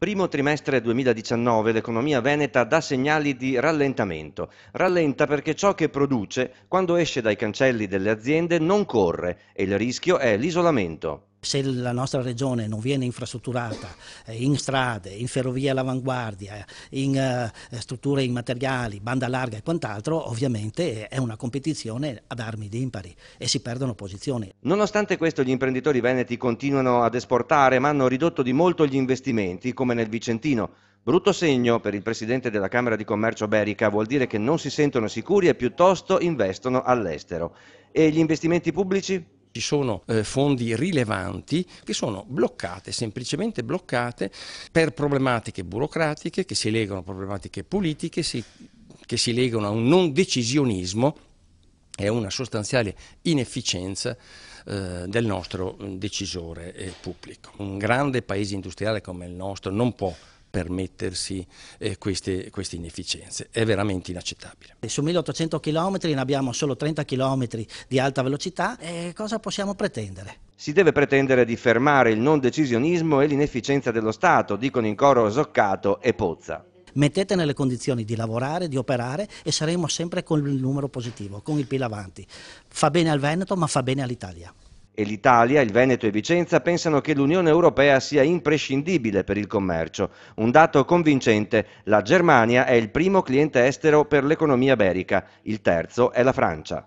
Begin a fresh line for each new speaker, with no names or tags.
primo trimestre 2019 l'economia veneta dà segnali di rallentamento. Rallenta perché ciò che produce, quando esce dai cancelli delle aziende, non corre e il rischio è l'isolamento.
Se la nostra regione non viene infrastrutturata eh, in strade, in ferrovie all'avanguardia, in eh, strutture immateriali, banda larga e quant'altro, ovviamente è una competizione ad armi di impari e si perdono posizioni.
Nonostante questo gli imprenditori veneti continuano ad esportare ma hanno ridotto di molto gli investimenti come nel Vicentino. Brutto segno per il presidente della Camera di Commercio Berica vuol dire che non si sentono sicuri e piuttosto investono all'estero. E gli investimenti pubblici? Ci
sono eh, fondi rilevanti che sono bloccate, semplicemente bloccate per problematiche burocratiche che si legano a problematiche politiche, si, che si legano a un non decisionismo e a una sostanziale inefficienza eh, del nostro decisore eh, pubblico. Un grande paese industriale come il nostro non può permettersi eh, queste, queste, inefficienze. È veramente inaccettabile.
Su 1800 km ne abbiamo solo 30 km di alta velocità, eh, cosa possiamo pretendere?
Si deve pretendere di fermare il non decisionismo e l'inefficienza dello Stato, dicono in coro Soccato e Pozza
mettete nelle condizioni di lavorare, di operare e saremo sempre con il numero positivo, con il PIL avanti. Fa bene al Veneto ma fa bene all'Italia
e l'Italia, il Veneto e Vicenza pensano che l'Unione Europea sia imprescindibile per il commercio. Un dato convincente, la Germania è il primo cliente estero per l'economia berica, il terzo è la Francia.